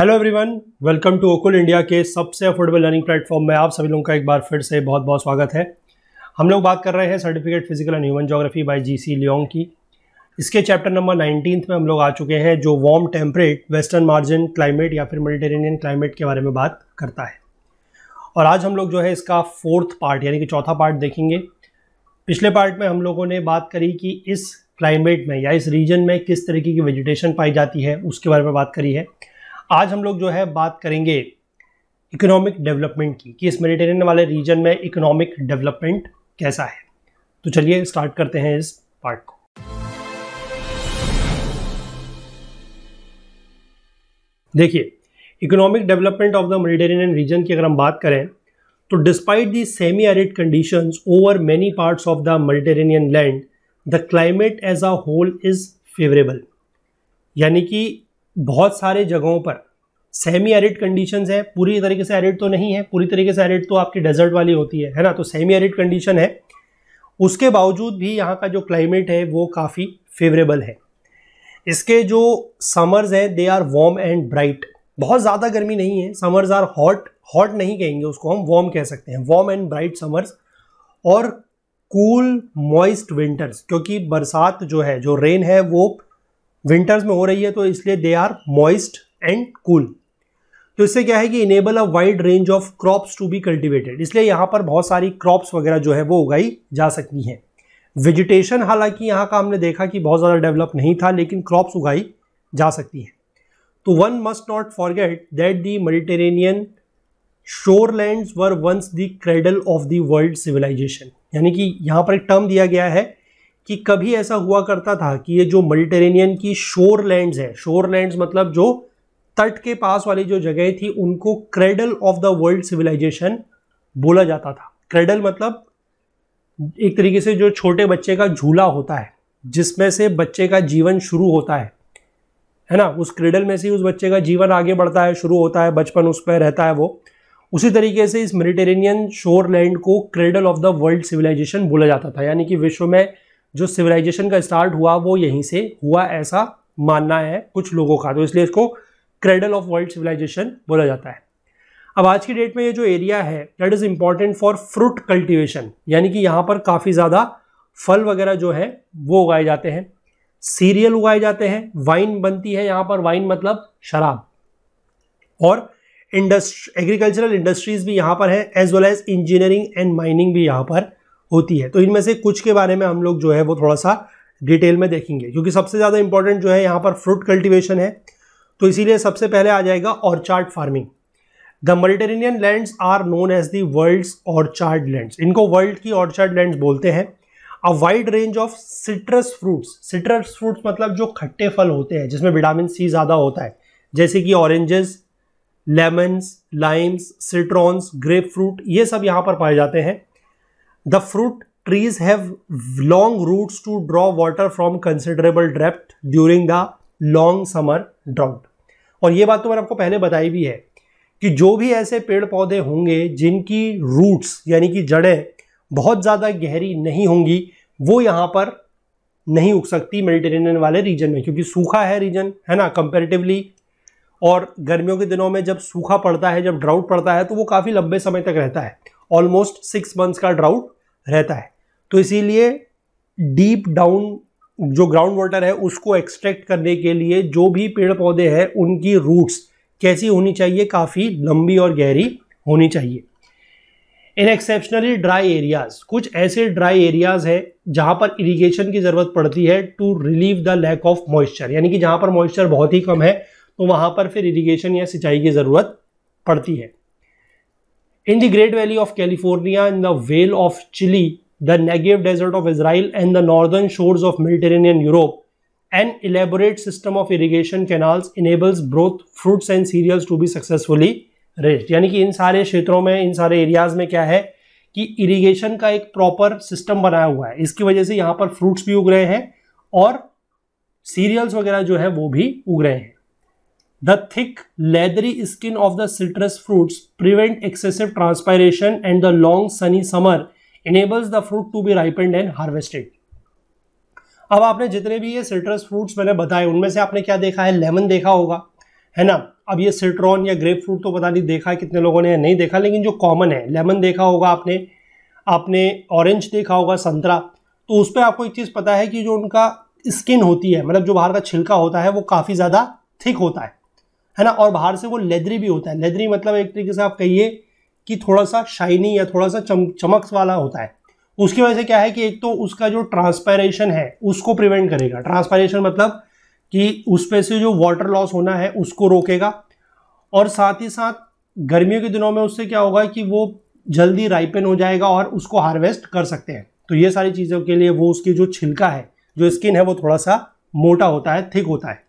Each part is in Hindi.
हेलो एवरीवन वेलकम टू ओकुल इंडिया के सबसे अफोर्डेबल लर्निंग प्लेटफॉर्म में आप सभी लोगों का एक बार फिर से बहुत बहुत स्वागत है हम लोग बात कर रहे हैं certificate physical and human geography by G C Leong की इसके चैप्टर नंबर नाइनटीन में हम लोग आ चुके हैं जो warm temperate western margin climate या फिर मेडिटेरेनियन क्लाइमेट के बारे में बात करता है और आज हम लोग जो है इसका फोर्थ पार्ट यानी कि चौथा पार्ट देखेंगे पिछले पार्ट में हम लोगों ने बात करी कि इस क्लाइमेट में या इस रीजन में किस तरीके की वेजिटेशन पाई जाती है उसके बारे में बात करी है आज हम लोग जो है बात करेंगे इकोनॉमिक डेवलपमेंट की कि इस मेडिटेरियन वाले रीजन में इकोनॉमिक डेवलपमेंट कैसा है तो चलिए स्टार्ट करते हैं इस पार्ट को देखिए economic development of the Mediterranean region की अगर हम बात करें तो despite the semi arid condition over many parts of the Mediterranean land the climate as a whole is favourable यानी कि बहुत सारे जगहों पर सेमी एरिड कंडीशन है पूरी तरीके से एरिड तो नहीं है पूरी तरीके से एरिड तो आपकी डेजर्ट वाली होती है है ना तो सेमी एरिड कंडीशन है उसके बावजूद भी यहाँ का जो क्लाइमेट है वो काफ़ी फेवरेबल है इसके जो समर्स हैं they are warm and bright बहुत ज़्यादा गर्मी नहीं है समर्स आर हॉट हॉट नहीं कहेंगे उसको हम वार्म कह सकते हैं वार्म एंड ब्राइट समर्स और कूल मॉइस्ट विंटर्स क्योंकि बरसात जो है जो रेन है वो विंटर्स में हो रही है तो इसलिए they are moist and cool तो इससे क्या है कि enable a wide range of crops to be cultivated इसलिए यहाँ पर बहुत सारी क्रॉप्स वगैरह जो है वो उगाई जा सकती हैं वेजिटेशन हालांकि यहाँ का हमने देखा कि बहुत ज़्यादा डेवलप नहीं था लेकिन क्रॉप्स उगाई जा सकती हैं तो one must not forget that the Mediterranean shorelands were once the cradle of the world civilization यानी कि यहाँ पर एक टर्म दिया गया है कि कभी ऐसा हुआ करता था कि ये जो मल्टेरेनियन की शोर लैंड है शोर लैंड मतलब जो तट के पास वाली जो जगह थी उनको cradle of the world civilization बोला जाता था क्रेडल मतलब एक तरीके से जो छोटे बच्चे का झूला होता है जिसमें से बच्चे का जीवन शुरू होता है है ना उस क्रेडल में से ही उस बच्चे का जीवन आगे बढ़ता है शुरू होता है बचपन उस पर रहता है वो उसी तरीके से इस मेडिटेरेनियन शोर लैंड को cradle of the world civilization बोला जाता था यानी कि विश्व में जो सिविलाइजेशन का स्टार्ट हुआ वो यहीं से हुआ ऐसा मानना है कुछ लोगों का तो इसलिए इसको क्रेडल ऑफ वर्ल्ड सिविलाइजेशन बोला जाता है अब आज की डेट में ये जो एरिया है that is important for fruit cultivation यानी कि यहाँ पर काफ़ी ज़्यादा फल वगैरह जो है वो उगाए जाते हैं सीरियल उगाए जाते हैं वाइन बनती है यहाँ पर वाइन मतलब शराब और इंडस्ट्री एग्रीकल्चरल इंडस्ट्रीज भी यहाँ पर है as well as engineering and mining भी यहाँ पर होती है तो इनमें से कुछ के बारे में हम लोग जो है वो थोड़ा सा डिटेल में देखेंगे क्योंकि सबसे ज़्यादा इंपॉर्टेंट जो है यहाँ पर फ्रूट कल्टिवेशन है तो इसीलिए सबसे पहले आ जाएगा orchard farming the Mediterranean lands are known as the world's orchard lands इनको वर्ल्ड की ऑर्चार्ड लैंड्स बोलते हैं a wide range of citrus fruits citrus fruits मतलब जो खट्टे फल होते हैं जिसमें विटामिन सी ज़्यादा होता है जैसे कि oranges lemons limes citrons grapefruit ये सब यहाँ पर पाए जाते हैं the fruit trees have long roots to draw water from considerable depth during the long summer drought और ये बात तो मैंने आपको पहले बताई भी है कि जो भी ऐसे पेड़ पौधे होंगे जिनकी रूट्स यानी कि जड़ें बहुत ज़्यादा गहरी नहीं होंगी वो यहाँ पर नहीं उग सकती मेडिटेरेनियन वाले रीजन में क्योंकि सूखा है रीजन है ना कंपेरेटिवली और गर्मियों के दिनों में जब सूखा पड़ता है जब ड्राउट पड़ता है तो वो काफ़ी लंबे समय तक रहता है ऑलमोस्ट सिक्स मंथ्स का ड्राउट रहता है तो इसीलिए डीप डाउन जो ग्राउंड वाटर है उसको एक्सट्रैक्ट करने के लिए जो भी पेड़ पौधे हैं उनकी रूट्स कैसी होनी चाहिए काफ़ी लंबी और गहरी होनी चाहिए इन एक्सेप्शनली ड्राई एरियाज कुछ ऐसे ड्राई एरियाज हैं जहाँ पर इरीगेशन की ज़रूरत पड़ती है to relieve the lack of moisture यानी कि जहाँ पर मॉइस्चर बहुत ही कम है तो वहाँ पर फिर इरीगेशन या सिंचाई की ज़रूरत पड़ती है in the Great Valley of California, in the Vale of Chile, the Negev Desert of Israel and the northern shores of Mediterranean Europe, an elaborate system of irrigation canals enables both fruits and cereals to be successfully raised. यानी कि इन सारे क्षेत्रों में इन सारे एरियाज में क्या है कि इरिगेशन का एक प्रॉपर सिस्टम बनाया हुआ है इसकी वजह से यहाँ पर फ्रूट्स भी उग रहे हैं और सीरियल्स वगैरह जो है वो भी उग रहे हैं the thick leathery skin of the citrus fruits prevent excessive transpiration and the long sunny summer enables the fruit to be ripened and harvested अब आपने जितने भी ये सिट्रस फ्रूट्स मैंने बताए उनमें से आपने क्या देखा है लेमन देखा होगा है ना अब ये सिट्रॉन या ग्रेप फ्रूट तो पता नहीं देखा है कितने लोगों ने नहीं देखा लेकिन जो कॉमन है लेमन देखा होगा आपने आपने ऑरेंज देखा होगा संतरा तो उस पर आपको एक चीज़ पता है कि जो उनका स्किन होती है मतलब जो बाहर का छिलका होता है वो काफ़ी ज़्यादा थिक होता है है ना और बाहर से वो लेदरी भी होता है लेदरी मतलब एक तरीके से आप कहिए कि थोड़ा सा शाइनी या थोड़ा सा चम, चमक वाला होता है उसकी वजह से क्या है कि एक तो उसका जो ट्रांसपेरेशन है उसको प्रिवेंट करेगा ट्रांसपेरेशन मतलब कि उस पर से जो वाटर लॉस होना है उसको रोकेगा और साथ ही साथ गर्मियों के दिनों में उससे क्या होगा कि वो जल्दी राइपन हो जाएगा और उसको हार्वेस्ट कर सकते हैं तो ये सारी चीज़ों के लिए वो उसकी जो छिलका है जो स्किन है वो थोड़ा सा मोटा होता है थिक होता है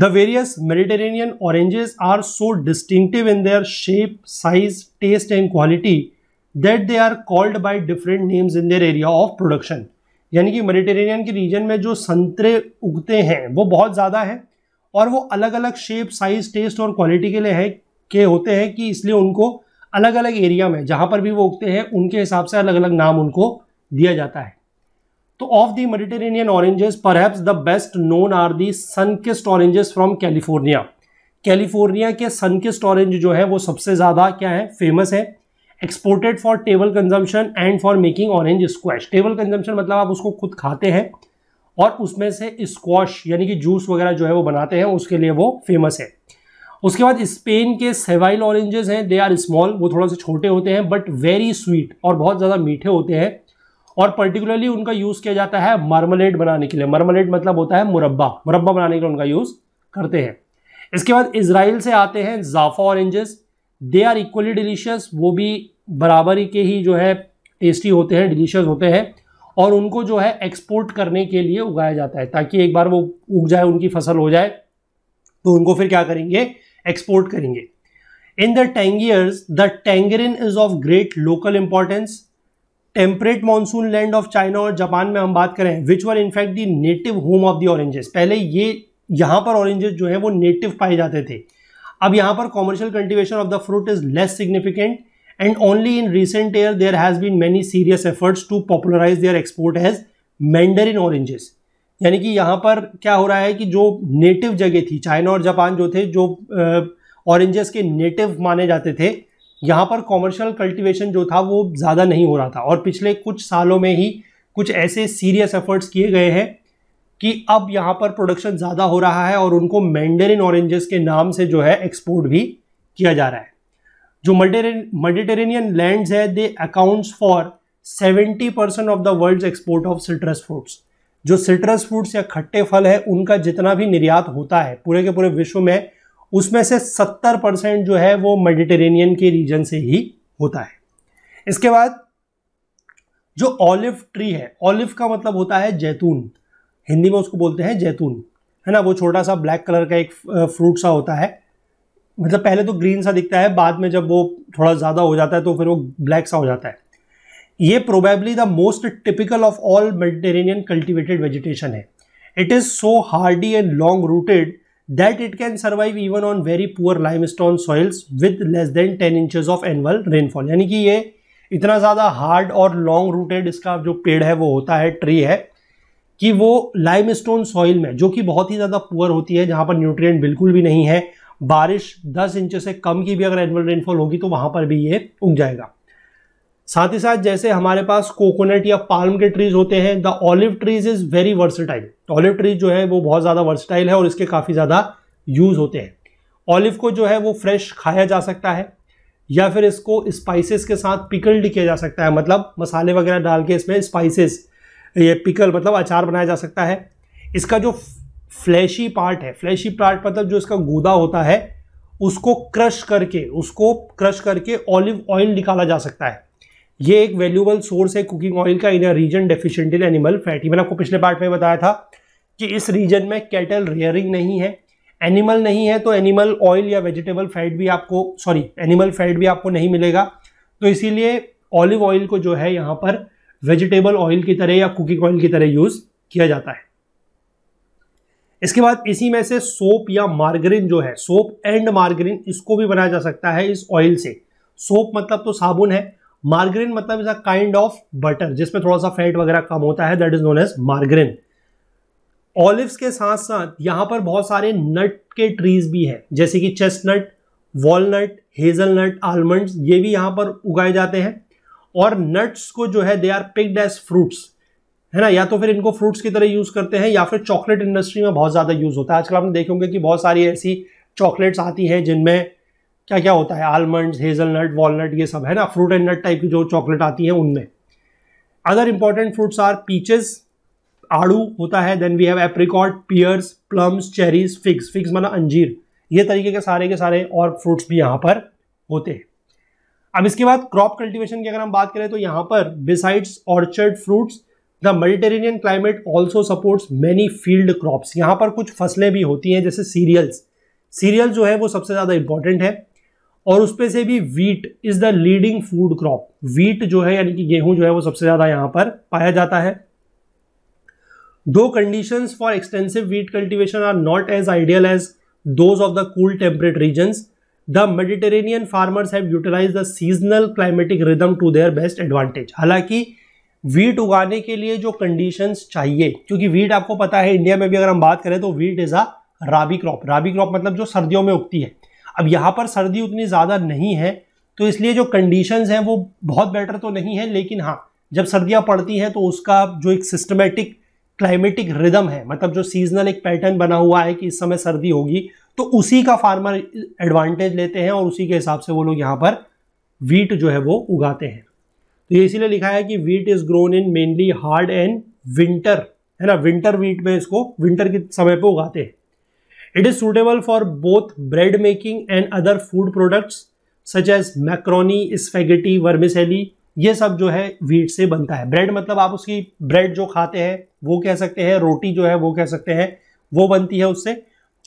The various Mediterranean oranges are so distinctive in their shape, size, taste and quality that they are called by different names in their area of production. यानी कि मेडिटेरेनियन के रीजन में जो संतरे उगते हैं वो बहुत ज़्यादा है और वो अलग अलग शेप साइज टेस्ट और क्वालिटी के लिए है के होते हैं कि इसलिए उनको अलग अलग एरिया में जहाँ पर भी वो उगते हैं उनके हिसाब से अलग अलग नाम उनको दिया जाता है तो of the Mediterranean oranges perhaps the best known are the Sunkist oranges from California California के सनकिस्ट ऑरेंज जो है वो सबसे ज़्यादा क्या है फेमस है exported for table consumption and for making orange squash table consumption मतलब आप उसको खुद खाते हैं और उसमें से स्क्वाश यानी कि जूस वगैरह जो है वो बनाते हैं उसके लिए वो फेमस है उसके बाद स्पेन के सेवाइल ऑरेंजेस हैं दे आर स्मॉल वो थोड़ा से छोटे होते हैं बट वेरी स्वीट और बहुत ज़्यादा मीठे होते हैं और पर्टिकुलरली उनका यूज़ किया जाता है मार्मलेड बनाने के लिए मार्मलेड मतलब होता है मुरब्बा मुरब्बा बनाने के लिए उनका यूज़ करते हैं इसके बाद इसराइल से आते हैं Jaffa oranges they are equally delicious वो भी बराबरी के ही जो है टेस्टी होते हैं डिलीशियस होते हैं और उनको जो है एक्सपोर्ट करने के लिए उगाया जाता है ताकि एक बार वो उग जाए उनकी फसल हो जाए तो उनको फिर क्या करेंगे एक्सपोर्ट करेंगे in the tangiers the tangerine is of great local importance temperate monsoon land of China और जापान में हम बात करें which were in fact the native home of the oranges पहले ये यहाँ पर ऑरेंजेस जो है वो नेटिव पाए जाते थे अब यहाँ पर commercial cultivation of the fruit is less significant and only in recent year there has been many serious efforts to popularise their export has in oranges यानी कि यहाँ पर क्या हो रहा है कि जो नेटिव जगह थी चाइना और जापान जो थे जो ऑरेंजेस के नेटिव माने जाते थे यहाँ पर कॉमर्शियल कल्टीवेशन जो था वो ज़्यादा नहीं हो रहा था और पिछले कुछ सालों में ही कुछ ऐसे सीरियस एफर्ट्स किए गए हैं कि अब यहाँ पर प्रोडक्शन ज़्यादा हो रहा है और उनको मैंडेरिन ऑरेंजेस के नाम से जो है एक्सपोर्ट भी किया जा रहा है जो मेडिटेरेनियन लैंड्स है they accounts for 70 percent of the world export of citrus fruits जो सिट्रस फ्रूट्स या खट्टे फल है उनका जितना भी निर्यात होता है पूरे के पूरे विश्व में उसमें से 70 परसेंट जो है वो मेडिटेरेनियन के रीजन से ही होता है इसके बाद जो ऑलिव ट्री है ऑलिव का मतलब होता है जैतून हिंदी में उसको बोलते हैं जैतून है ना वो छोटा सा ब्लैक कलर का एक फ्रूट सा होता है मतलब पहले तो ग्रीन सा दिखता है बाद में जब वो थोड़ा ज़्यादा हो जाता है तो फिर वो ब्लैक सा हो जाता है ये probably the most typical of all Mediterranean cultivated vegetation है it is so hardy and long rooted that it can survive even on very poor limestone soils with less than 10 inches of annual rainfall यानी कि ये इतना ज़्यादा हार्ड और लॉन्ग रूटेड इसका जो पेड़ है वो होता है ट्री है कि वो लाइम स्टोन सॉइल में जो कि बहुत ही ज़्यादा पुअर होती है जहाँ पर न्यूट्रिय बिल्कुल भी नहीं है बारिश 10 इंच से कम की भी अगर एनुअल रेनफॉल होगी तो वहाँ पर भी ये उग जाएगा साथ ही साथ जैसे हमारे पास कोकोनट या पाल्म के ट्रीज होते हैं the olive trees is very versatile olive trees जो है वो बहुत ज़्यादा वर्सटाइल है और इसके काफ़ी ज़्यादा यूज होते हैं ऑलिव को जो है वो फ्रेश खाया जा सकता है या फिर इसको स्पाइसेस के साथ पिकल्ड किया जा सकता है मतलब मसाले वगैरह डाल के इसमें स्पाइसेस ये पिकल मतलब अचार बनाया जा सकता है इसका जो फ्लैशी पार्ट है फ्लैशी पार्ट मतलब जो इसका गूदा होता है उसको क्रश करके उसको क्रश करके ऑलिव ऑयल निकाला जा सकता है ये एक वैल्यूबल सोर्स है कुकिंग ऑयल का in a region deficient in animal fat मैंने आपको पिछले पार्ट में बताया था कि इस रीजन में कैटल रेयरिंग नहीं है एनिमल नहीं है तो एनिमल ऑयल या वेजिटेबल फैट भी आपको सॉरी एनिमल फैट भी आपको नहीं मिलेगा तो इसीलिए ऑलिव ऑयल को जो है यहाँ पर वेजिटेबल ऑयल की तरह या कुकिंग ऑयल की तरह यूज़ किया जाता है इसके बाद इसी में से सोप या मार्गरीन जो है सोप एंड मार्गरीन इसको भी बनाया जा सकता है इस ऑयल से सोप मतलब तो साबुन है मार्गरीन मतलब is a kind of butter जिसमें थोड़ा सा फैट वगैरह कम होता है that is known as margarine olives के साथ साथ यहाँ पर बहुत सारे नट के ट्रीज भी हैं जैसे कि चेस्टनट वॉलनट हेजलनट आलमंड्स ये भी यहां पर उगाए जाते हैं और नट्स को जो है they are picked as fruits है ना या तो फिर इनको फ्रूट्स की तरह यूज़ करते हैं या फिर चॉकलेट इंडस्ट्री में बहुत ज़्यादा यूज़ होता है आजकल आपने देखे होंगे कि बहुत सारी ऐसी चॉकलेट्स आती हैं जिनमें क्या क्या होता है हेजल हेजलनट वॉलनट ये सब है ना फ्रूट एंड नट टाइप की जो चॉकलेट आती है उनमें other important fruits are peaches आड़ू होता है then we have apricot pears plums cherries figs figs माना अंजीर ये तरीके के सारे के सारे और फ्रूट्स भी यहाँ पर होते हैं अब इसके बाद क्रॉप कल्टीवेशन की अगर हम बात करें तो यहाँ पर besides orchard fruits the Mediterranean climate also supports many field crops यहाँ पर कुछ फसलें भी होती हैं जैसे सीरियल्स सीरियल जो है वो सबसे ज़्यादा इंपॉर्टेंट है और उस से भी wheat is the leading food crop wheat जो है यानी कि गेहूं जो है वो सबसे ज्यादा यहां पर पाया जाता है though condition for extensive wheat cultivation are not as ideal as those of the cool temperate region the Mediterranean farmers have utilize the seasonal climatic rhythm to their best advantage हालांकि वीट उगाने के लिए जो कंडीशन चाहिए क्योंकि वीट आपको पता है इंडिया में भी अगर हम बात करें तो wheat is a rabi crop rabi crop मतलब जो सर्दियों में उगती है अब यहाँ पर सर्दी उतनी ज़्यादा नहीं है तो इसलिए जो कंडीशंस हैं वो बहुत बेटर तो नहीं है लेकिन हाँ जब सर्दियाँ पड़ती हैं तो उसका जो एक सिस्टमेटिक क्लाइमेटिक रिदम है मतलब जो सीजनल एक पैटर्न बना हुआ है कि इस समय सर्दी होगी तो उसी का फार्मर एडवांटेज लेते हैं और उसी के हिसाब से वो लोग यहाँ पर वीट जो है वो उगाते हैं तो ये इसीलिए लिखा है कि wheat is grown in mainly hard and winter है ना विंटर वीट में इसको विंटर के समय पे उगाते हैं it is suitable for both bread making and other food products such as macaroni spaghetti, vermicelli ये सब जो है वीट से बनता है ब्रेड मतलब आप उसकी ब्रेड जो खाते हैं वो कह सकते हैं रोटी जो है वो कह सकते हैं वो बनती है उससे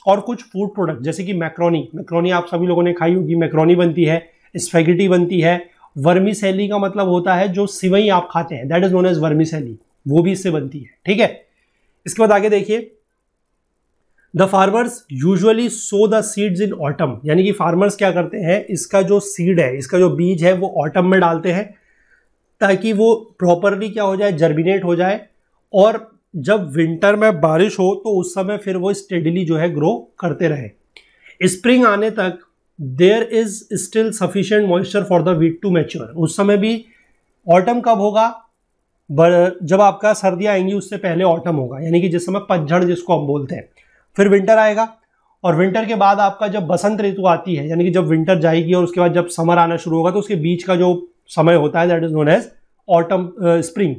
और कुछ फूड प्रोडक्ट जैसे कि मैक्रोनी मैक्रोनी आप सभी लोगों ने खाई होगी मैक्रोनी बनती है स्पेगेटी बनती है वर्मीसैली का मतलब होता है जो सिवई आप खाते हैं that is known as vermicelli वो भी इससे बनती है ठीक है इसके बाद आगे देखिए the farmers usually sow the seeds in autumn यानी कि फार्मर्स क्या करते हैं इसका जो सीड है इसका जो बीज है वो ऑटम में डालते हैं ताकि वो प्रॉपरली क्या हो जाए जर्मिनेट हो जाए और जब विंटर में बारिश हो तो उस समय फिर वो स्टेडिली जो है ग्रो करते रहे स्प्रिंग आने तक there is still sufficient moisture for the wheat to mature उस समय भी ऑटम कब होगा जब आपका सर्दियाँ आएंगी उससे पहले ऑटम होगा यानी कि जिस समय पतझड़ जिसको हम बोलते हैं फिर विंटर आएगा और विंटर के बाद आपका जब बसंत ऋतु आती है यानी कि जब विंटर जाएगी और उसके बाद जब समर आना शुरू होगा तो उसके बीच का जो समय होता है that is known as autumn spring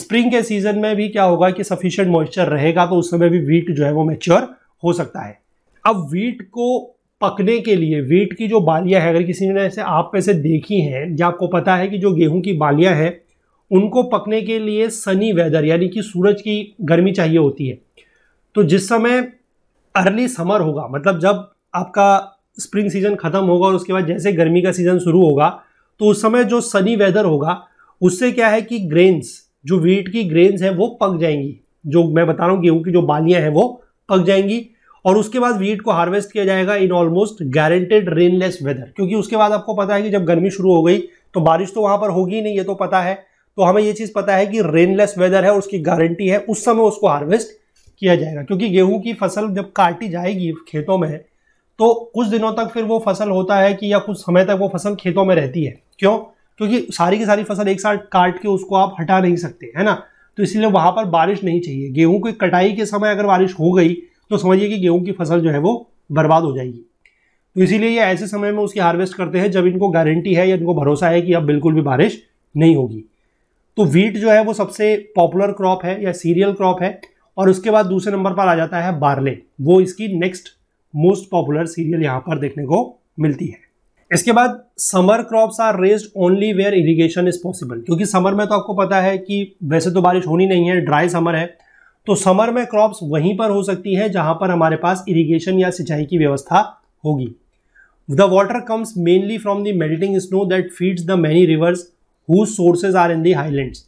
spring के सीजन में भी क्या होगा कि सफिशियंट मॉइस्चर रहेगा तो उस समय भी वीट जो है वो मेच्योर हो सकता है अब वीट को पकने के लिए वीट की जो बालियां हैं अगर किसी ने ऐसे आप में से देखी हैं या आपको पता है कि जो गेहूं की बालियां हैं उनको पकने के लिए सनी वेदर यानी कि सूरज की गर्मी चाहिए होती है तो जिस समय अर्ली समर होगा मतलब जब आपका स्प्रिंग सीजन खत्म होगा और उसके बाद जैसे गर्मी का सीजन शुरू होगा तो उस समय जो सनी वेदर होगा उससे क्या है कि ग्रेन्स जो वीट की ग्रेन्स हैं वो पक जाएंगी जो मैं बता रहा हूँ गेहूँ की जो बालियाँ हैं वो पक जाएंगी और उसके बाद वीट को हार्वेस्ट किया जाएगा in almost guaranteed rainless weather क्योंकि उसके बाद आपको पता है कि जब गर्मी शुरू हो गई तो बारिश तो वहाँ पर होगी नहीं ये तो पता है तो हमें ये चीज़ पता है कि रेनलेस वेदर है और उसकी गारंटी है उस समय उसको हार्वेस्ट किया जाएगा क्योंकि गेहूं की फसल जब काटी जाएगी खेतों में तो कुछ दिनों तक फिर वो फसल होता है कि या कुछ समय तक वो फसल खेतों में रहती है क्यों क्योंकि सारी की सारी फसल एक साथ काट के उसको आप हटा नहीं सकते है ना तो इसलिए वहाँ पर बारिश नहीं चाहिए गेहूं की कटाई के समय अगर बारिश हो गई तो समझिए कि गेहूं की फसल जो है वो बर्बाद हो जाएगी तो इसीलिए ये ऐसे समय में उसकी हार्वेस्ट करते हैं जब इनको गारंटी है या इनको भरोसा है कि अब बिल्कुल भी बारिश नहीं होगी तो वीट जो है वो सबसे पॉपुलर क्रॉप है या सीरियल क्रॉप है और उसके बाद दूसरे नंबर पर आ जाता है बार्ले वो इसकी नेक्स्ट मोस्ट पॉपुलर सीरियल यहाँ पर देखने को मिलती है इसके बाद summer crops are raised only where irrigation is possible क्योंकि समर में तो आपको पता है कि वैसे तो बारिश होनी नहीं है ड्राई समर है तो समर में क्रॉप्स वहीं पर हो सकती है जहां पर हमारे पास इरीगेशन या सिंचाई की व्यवस्था होगी the water comes mainly from the melting snow that feeds the many rivers whose sources are in the highlands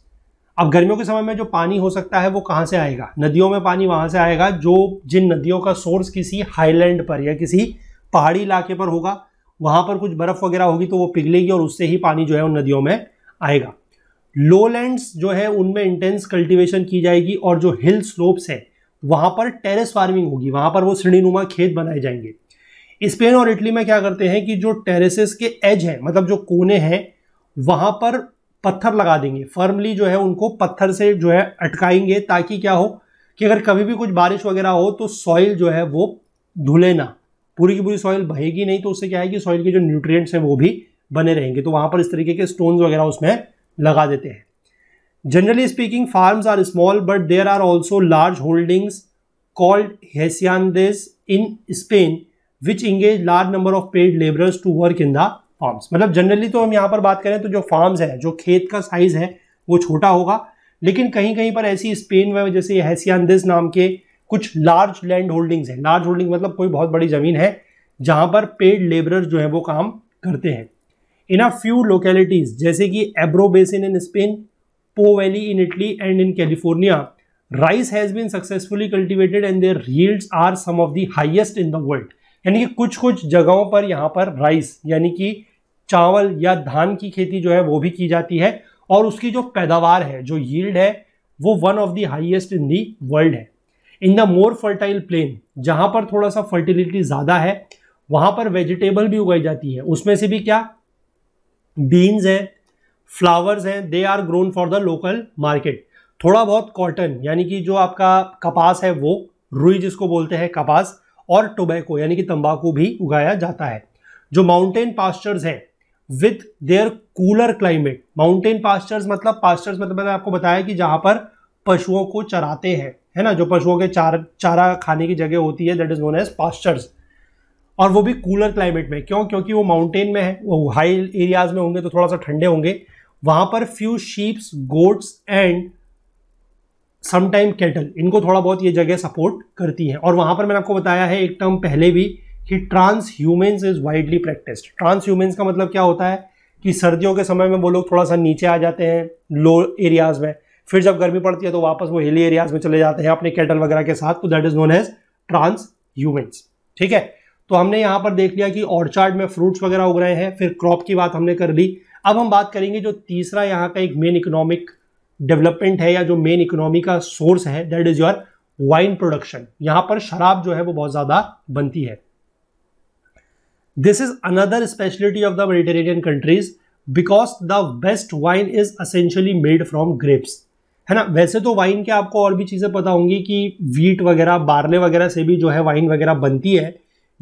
अब गर्मियों के समय में जो पानी हो सकता है वो कहाँ से आएगा नदियों में पानी वहाँ से आएगा जो जिन नदियों का सोर्स किसी हाईलैंड पर या किसी पहाड़ी इलाके पर होगा वहाँ पर कुछ बर्फ़ वगैरह होगी तो वो पिघलेगी और उससे ही पानी जो है उन नदियों में आएगा लो लैंड्स जो है उनमें इंटेंस कल्टीवेशन की जाएगी और जो हिल स्लोप्स हैं वहाँ पर टेरेस फार्मिंग होगी वहाँ पर वो सीढ़ीनुमा खेत बनाए जाएंगे स्पेन और इटली में क्या करते हैं कि जो टेरेसेस के एज हैं मतलब जो कोने हैं वहाँ पर पत्थर लगा देंगे फर्मली जो है उनको पत्थर से जो है अटकाएंगे ताकि क्या हो कि अगर कभी भी कुछ बारिश वगैरह हो तो सॉइल जो है वो धुले ना पूरी की पूरी सॉइल बहेगी नहीं तो उससे क्या है कि सॉइल के जो न्यूट्रिएंट्स हैं वो भी बने रहेंगे तो वहाँ पर इस तरीके के स्टोन्स वगैरह उसमें लगा देते हैं generally speaking farms are small but there are also large holdings called haciendas in Spain which engage large number of paid labourers to work in the farms मतलब जनरली तो हम यहाँ पर बात करें तो जो फार्म्स है जो खेत का साइज है वो छोटा होगा लेकिन कहीं कहीं पर ऐसी स्पेन में जैसे हैसियांदिस नाम के कुछ लार्ज लैंड होल्डिंग्स हैं लार्ज होल्डिंग मतलब कोई बहुत बड़ी ज़मीन है जहाँ पर पेड लेबरर जो है वो काम करते हैं इन अ फ्यू लोकेलिटीज़ जैसे कि Ebro basin in Spain Po valley in Italy and in California rice has been successfully cultivated and their yields are some of the highest in the world यानी कि कुछ कुछ जगहों पर यहाँ पर राइस यानी कि चावल या धान की खेती जो है वो भी की जाती है और उसकी जो पैदावार है जो यील्ड है वो one of the highest in the world है in the more fertile plain जहाँ पर थोड़ा सा फर्टिलिटी ज़्यादा है वहाँ पर वेजिटेबल भी उगाई जाती है उसमें से भी क्या बीन्स हैं फ्लावर्स हैं they are grown for the local market थोड़ा बहुत कॉटन यानी कि जो आपका कपास है वो रुई जिसको बोलते हैं कपास और टोबैको यानी कि तंबाकू भी उगाया जाता है जो माउंटेन पास्चर्स हैं with their cooler climate mountain pastures मतलब पास्चर्स मतलब मैंने आपको बताया कि जहां पर पशुओं को चराते हैं है ना जो पशुओं के चार चारा खाने की जगह होती है that is known as pastures और वो भी कूलर क्लाइमेट में क्यों क्योंकि वो माउंटेन में है वो हाई एरियाज में होंगे तो थोड़ा सा ठंडे होंगे वहां पर few sheeps goats and sometime cattle इनको थोड़ा बहुत ये जगह सपोर्ट करती है और वहां पर मैंने आपको बताया है एक टर्म पहले भी कि transhumance is widely practised transhumance का मतलब क्या होता है कि सर्दियों के समय में वो लोग थोड़ा सा नीचे आ जाते हैं लो एरियाज में फिर जब गर्मी पड़ती है तो वापस वो हिली एरियाज में चले जाते हैं अपने कैटल वगैरह के साथ तो that is known as transhumance ठीक है तो हमने यहाँ पर देख लिया कि ऑर्चार्ड में फ्रूट्स वगैरह उग रहे हैं फिर क्रॉप की बात हमने कर ली अब हम बात करेंगे जो तीसरा यहाँ का एक मेन इकोनॉमिक डेवलपमेंट है या जो मेन इकोनॉमी का सोर्स है that is your wine production यहाँ पर शराब जो है वो बहुत ज़्यादा बनती है this is another speciality of the Mediterranean countries because the best wine is essentially made from grapes है ना वैसे तो वाइन के आपको और भी चीज़ें पता होंगी कि वीट वगैरह बारले वगैरह से भी जो है वाइन वगैरह बनती है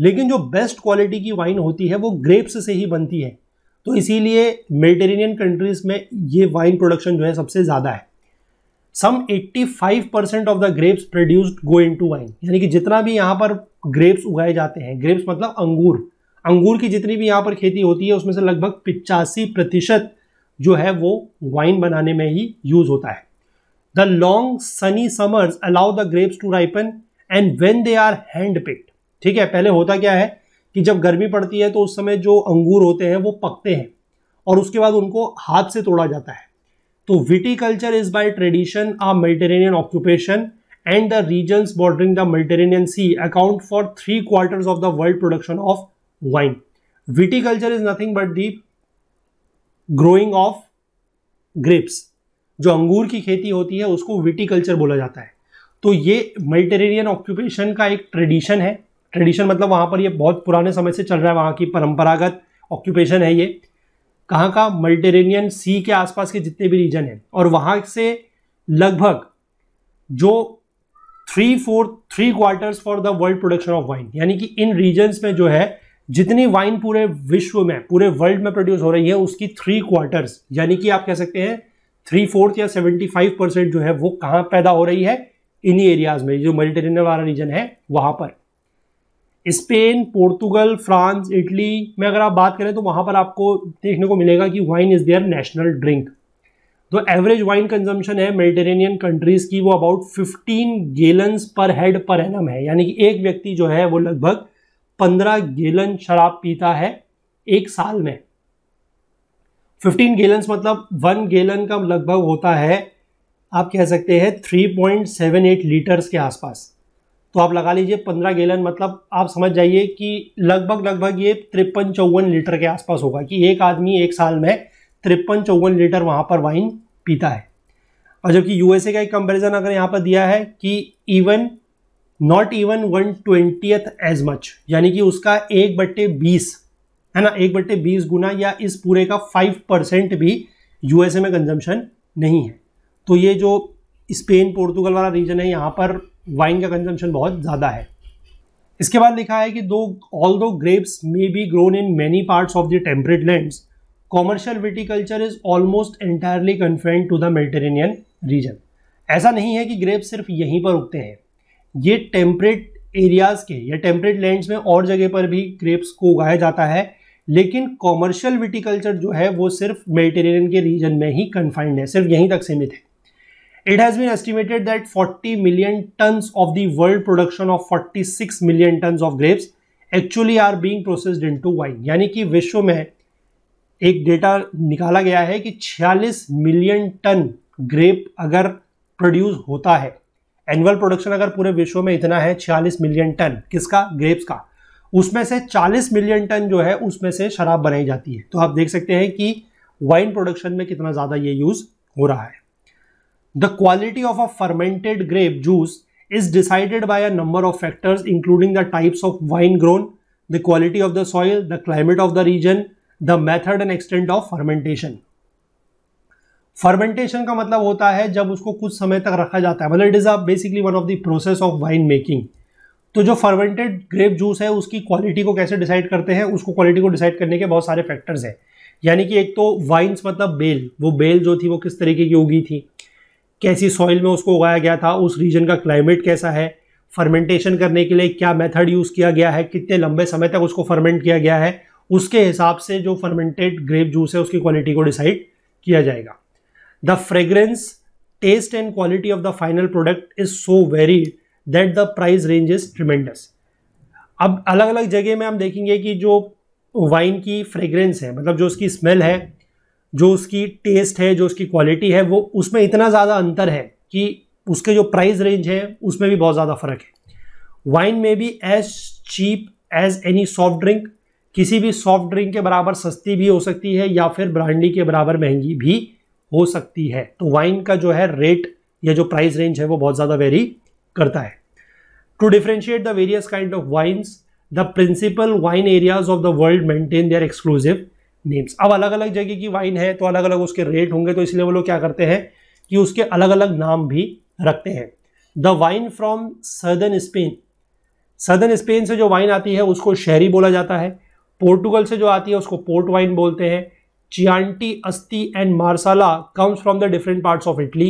लेकिन जो बेस्ट क्वालिटी की वाइन होती है वो ग्रेप्स से ही बनती है तो इसीलिए मेडिटेरेनियन कंट्रीज में ये वाइन प्रोडक्शन जो है सबसे ज़्यादा है some 85 percent of the grapes produced go in to wine यानी कि जितना भी यहाँ पर ग्रेप्स उगाए जाते हैं ग्रेप्स मतलब अंगूर अंगूर की जितनी भी यहाँ पर खेती होती है उसमें से लगभग पिचासी प्रतिशत जो है वो वाइन बनाने में ही यूज होता है the long sunny summers allow the grapes to ripen and when they are hand picked ठीक है पहले होता क्या है कि जब गर्मी पड़ती है तो उस समय जो अंगूर होते हैं वो पकते हैं और उसके बाद उनको हाथ से तोड़ा जाता है तो viticulture is by tradition a Mediterranean occupation and the regions bordering the Mediterranean sea account for three quarters of the world production of viticulture is nothing but the growing of grapes जो अंगूर की खेती होती है उसको विटिकल्चर बोला जाता है तो ये मेडिटेरेनियन ऑक्यूपेशन का एक ट्रेडिशन है ट्रेडिशन मतलब वहाँ पर ये बहुत पुराने समय से चल रहा है वहाँ की परंपरागत ऑक्यूपेशन है ये कहाँ का मेडिटेरेनियन सी के आसपास के जितने भी रीजन हैं और वहाँ से लगभग जो three fourth three quarters for the world production of wine यानी कि इन रीजन्स में जो है जितनी वाइन पूरे विश्व में पूरे वर्ल्ड में प्रोड्यूस हो रही है उसकी थ्री क्वार्टर्स यानी कि आप कह सकते हैं थ्री फोर्थ या सेवेंटी फाइव परसेंट जो है वो कहाँ पैदा हो रही है इन्हीं एरियाज में जो मेडिटेरेनियन वाला रीजन है वहां पर स्पेन पोर्तुगल फ्रांस इटली में अगर आप बात करें तो वहां पर आपको देखने को मिलेगा कि wine is their national drink तो एवरेज वाइन कंजम्पशन है मेडिटेरेनियन कंट्रीज़ की वो अबाउट 15 गेलन पर हेड पर एनम है यानी कि एक व्यक्ति जो है वो लगभग पंद्रह गेलन शराब पीता है एक साल में फिफ्टीन गेलन मतलब वन गेलन का लगभग होता है आप कह सकते हैं three point seven eight litres के आसपास तो आप लगा लीजिए पंद्रह गेलन मतलब आप समझ जाइए कि लगभग लगभग ये तिरपन चौवन लीटर के आसपास होगा कि एक आदमी एक साल में तिरपन चौवन लीटर वहाँ पर वाइन पीता है और जबकि यूएसए का एक कंपैरिजन अगर यहाँ पर दिया है कि even not even one twentieth as much यानी कि उसका एक बट्टे बीस है ना एक बट्टे बीस गुना या इस पूरे का फाइव परसेंट भी यूएसए में कंजम्पशन नहीं है तो ये जो स्पेन पोर्तुगल वाला रीजन है यहाँ पर वाइन का कंजम्पशन बहुत ज़्यादा है इसके बाद लिखा है कि though all though grapes may be grown in many parts of the temperate lands commercial viticulture is almost entirely confined to the Mediterranean region ऐसा नहीं है कि ग्रेप्स सिर्फ यहीं पर उगते हैं ये टेम्परेट एरियाज के या टेम्परेट लैंड्स में और जगह पर भी ग्रेप्स को उगाया जाता है लेकिन कॉमर्शियल विटिकल्चर जो है वो सिर्फ मेडिटेरेनियन के रीजन में ही कन्फाइंड है सिर्फ यहीं तक सीमित है it has been estimated that 40 million tons of the world production of 46 million tons of grapes actually are being processed into wine यानी कि विश्व में एक डेटा निकाला गया है कि 46 मिलियन टन ग्रेप अगर प्रोड्यूस होता है एनुअल प्रोडक्शन अगर पूरे विश्व में इतना है छियालीस मिलियन टन किसका ग्रेप्स का उसमें से चालीस मिलियन टन जो है उसमें से शराब बनाई जाती है तो आप देख सकते हैं कि वाइन प्रोडक्शन में कितना ज्यादा ये यूज हो रहा है the quality of a fermented grape juice is decided by a number of factors including the types of wine grown the quality of the soil the climate of the region the method and extent of fermentation fermentation का मतलब होता है जब उसको कुछ समय तक रखा जाता है मतलब it is a basically one of the process of wine making तो जो फर्मेंटेड ग्रेप जूस है उसकी क्वालिटी को कैसे डिसाइड करते हैं उसको क्वालिटी को डिसाइड करने के बहुत सारे फैक्टर्स हैं यानी कि एक तो वाइन्स मतलब बेल वो बेल जो थी वो किस तरीके की उगी थी कैसी सॉइल में उसको उगाया गया था उस रीजन का क्लाइमेट कैसा है फर्मेंटेशन करने के लिए क्या मेथड यूज़ किया गया है कितने लंबे समय तक उसको फर्मेंट किया गया है उसके हिसाब से जो फर्मेंटेड ग्रेप जूस है उसकी क्वालिटी को डिसाइड किया जाएगा the fragrance taste and quality of the final product is so very that the price range is tremendous अब अलग अलग जगह में हम देखेंगे कि जो वाइन की फ्रेग्रेंस है मतलब जो उसकी स्मेल है जो उसकी टेस्ट है जो उसकी क्वालिटी है वो उसमें इतना ज़्यादा अंतर है कि उसके जो प्राइस रेंज है उसमें भी बहुत ज़्यादा फ़र्क है वाइन में भी as cheap as any soft drink किसी भी सॉफ्ट ड्रिंक के बराबर सस्ती भी हो सकती है या फिर ब्रांडी के बराबर महंगी भी हो सकती है तो वाइन का जो है रेट या जो प्राइस रेंज है वो बहुत ज़्यादा वेरी करता है to differentiate the various kind of wines the principal wine areas of the world maintain their exclusive names अब अलग अलग जगह की वाइन है तो अलग अलग उसके रेट होंगे तो इसलिए वो लोग क्या करते हैं कि उसके अलग अलग नाम भी रखते हैं the wine from southern Spain southern Spain से जो वाइन आती है उसको शहरी बोला जाता है पोर्टुगल से जो आती है उसको पोर्ट वाइन बोलते हैं Chianti Asti and Marsala comes from the different parts of Italy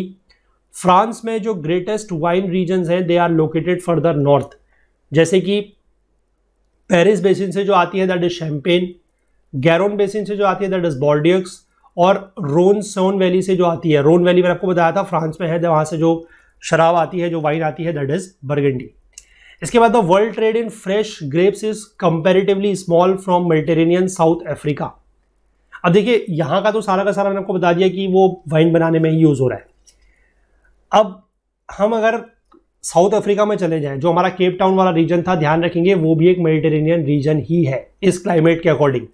France में जो ग्रेटेस्ट वाइन रीजन हैं they are located further north जैसे कि पेरिस बेसिन से जो आती है that is champagne Garonne basin से जो आती है दैट इज बॉल्डियक्स और रोन सोन वैली से जो आती है रोन वैली मैंने आपको बताया था फ्रांस में है तो वहाँ से जो शराब आती है जो वाइन आती है दैट इज बर्गेंडी इसके बाद the world trade in fresh grapes is comparatively small from Mediterranean South Africa अब देखिए यहाँ का तो सारा का सारा मैंने आपको बता दिया कि वो वाइन बनाने में ही यूज़ हो रहा है अब हम अगर साउथ अफ्रीका में चले जाएं जो हमारा केप टाउन वाला रीजन था ध्यान रखेंगे वो भी एक मेडिटेरेनियन रीजन ही है इस क्लाइमेट के अकॉर्डिंग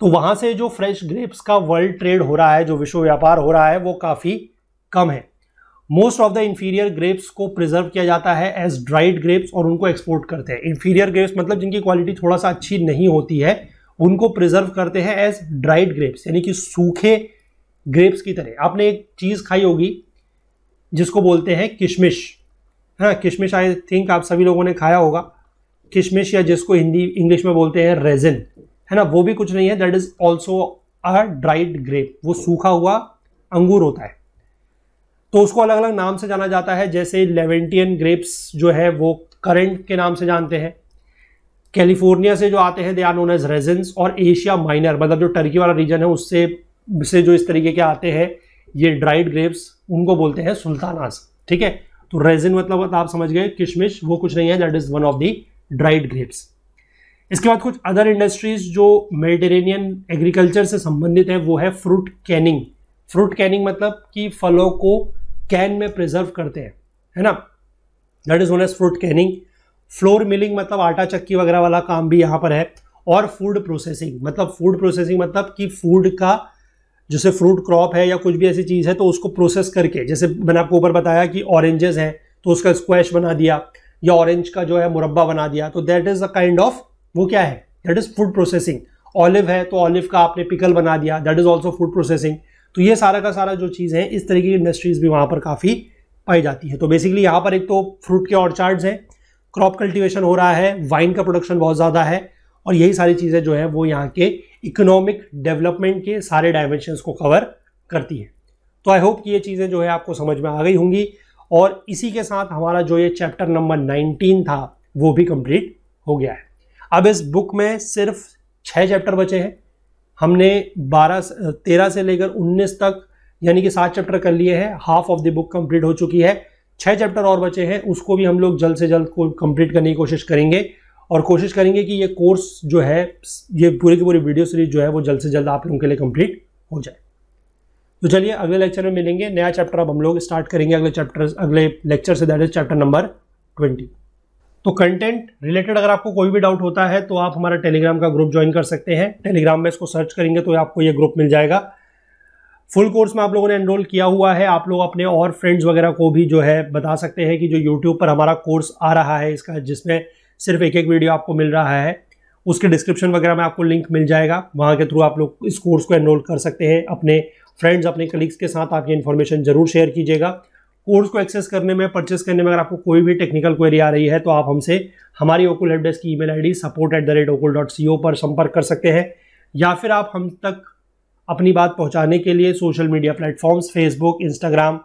तो वहाँ से जो फ्रेश ग्रेप्स का वर्ल्ड ट्रेड हो रहा है जो विश्व व्यापार हो रहा है वो काफ़ी कम है most of the inferior grapes को प्रिजर्व किया जाता है एज ड्राइड ग्रेप्स और उनको एक्सपोर्ट करते हैं इन्फीरियर ग्रेप्स मतलब जिनकी क्वालिटी थोड़ा सा अच्छी नहीं होती है उनको प्रिजर्व करते हैं एज ड्राइड ग्रेप्स यानी कि सूखे ग्रेप्स की तरह आपने एक चीज़ खाई होगी जिसको बोलते हैं किशमिश है हाँ, ना किशमिश आई थिंक आप सभी लोगों ने खाया होगा किशमिश या जिसको हिंदी इंग्लिश में बोलते हैं रेजिन है ना वो भी कुछ नहीं है that is also a dried grape वो सूखा हुआ अंगूर होता है तो उसको अलग अलग नाम से जाना जाता है जैसे लेवेंटियन ग्रेप्स जो है वो करेंट के नाम से जानते हैं कैलिफोर्निया से जो आते हैं they are known as raisins और एशिया माइनर मतलब जो टर्की वाला रीजन है उससे से जो इस तरीके के आते हैं ये ड्राइड ग्रेप्स उनको बोलते हैं सुल्तानास ठीक है तो रेजिन मतलब आप समझ गए किशमिश वो कुछ नहीं है that is one of the dried grapes इसके बाद कुछ अदर इंडस्ट्रीज जो मेडिटेरेनियन एग्रीकल्चर से संबंधित है वो है फ्रूट कैनिंग फ्रूट कैनिंग मतलब कि फलों को कैन में प्रिजर्व करते हैं है ना that is known as fruit canning flour milling मतलब आटा चक्की वगैरह वाला काम भी यहाँ पर है और फूड प्रोसेसिंग मतलब फूड प्रोसेसिंग मतलब कि फूड का जैसे फ्रूट क्रॉप है या कुछ भी ऐसी चीज़ है तो उसको प्रोसेस करके जैसे मैंने आपको ऊपर बताया कि ऑरेंजेस हैं तो उसका स्क्वैश बना दिया या ऑरेंज का जो है मुरब्बा बना दिया तो that is a kind of वो क्या है that is food processing olive है तो ऑलिव का आपने पिकल बना दिया that is also food processing तो ये सारा का सारा जो चीज़ है इस तरीके की इंडस्ट्रीज़ भी वहाँ पर काफ़ी पाई जाती है तो बेसिकली यहाँ पर एक तो फ्रूट के ऑर्चार्ड्स हैं क्रॉप कल्टीवेशन हो रहा है वाइन का प्रोडक्शन बहुत ज़्यादा है और यही सारी चीज़ें जो है वो यहाँ के इकोनॉमिक डेवलपमेंट के सारे डायमेंशंस को कवर करती है तो आई होप कि ये चीज़ें जो है आपको समझ में आ गई होंगी और इसी के साथ हमारा जो ये चैप्टर नंबर 19 था वो भी कंप्लीट हो गया है अब इस बुक में सिर्फ छः चैप्टर बचे हैं हमने 12 13 से लेकर 19 तक यानी कि सात चैप्टर कर लिए हैं half of the book complete हो चुकी है छः चैप्टर और बचे हैं उसको भी हम लोग जल्द से जल्द कंप्लीट करने की कोशिश करेंगे और कोशिश करेंगे कि ये कोर्स जो है ये पूरी की पूरी वीडियो सीरीज जो है वो जल्द से जल्द आप लोगों के लिए कंप्लीट हो जाए तो चलिए अगले लेक्चर में मिलेंगे नया चैप्टर अब हम लोग स्टार्ट करेंगे अगले चैप्टर अगले लेक्चर से that is chapter number twenty तो कंटेंट रिलेटेड अगर आपको कोई भी डाउट होता है तो आप हमारा टेलीग्राम का ग्रुप ज्वाइन कर सकते हैं टेलीग्राम में इसको सर्च करेंगे तो आपको ये ग्रुप मिल जाएगा फुल कोर्स में आप लोगों ने एनरोल किया हुआ है आप लोग अपने और फ्रेंड्स वगैरह को भी जो है बता सकते हैं कि जो यूट्यूब पर हमारा कोर्स आ रहा है इसका जिसमें सिर्फ एक एक वीडियो आपको मिल रहा है उसके डिस्क्रिप्शन वगैरह में आपको लिंक मिल जाएगा वहाँ के थ्रू आप लोग इस कोर्स को एनरोल कर सकते हैं अपने फ्रेंड्स अपने कलीग्स के साथ आप ये इन्फॉर्मेशन जरूर शेयर कीजिएगा कोर्स को एक्सेस करने में परचेस करने में अगर आपको कोई भी टेक्निकल क्वेरी आ रही है तो आप हमसे हमारी ओकुल हेल्प डेस्क की email ID support at the rate ओकुल डॉट सी ओ पर संपर्क कर सकते हैं या फिर आप हम तक अपनी बात पहुंचाने के लिए social media platforms Facebook Instagram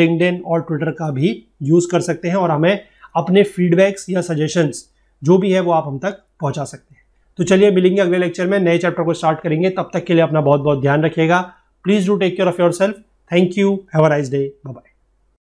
linked और ट्विटर का भी यूज़ कर सकते हैं और हमें अपने फीडबैक्स या सजेशंस जो भी है वो आप हम तक पहुंचा सकते हैं तो चलिए मिलेंगे अगले लेक्चर में नए चैप्टर को स्टार्ट करेंगे तब तक के लिए अपना बहुत बहुत ध्यान रखिएगा please do take care of yourself thank you have a day bye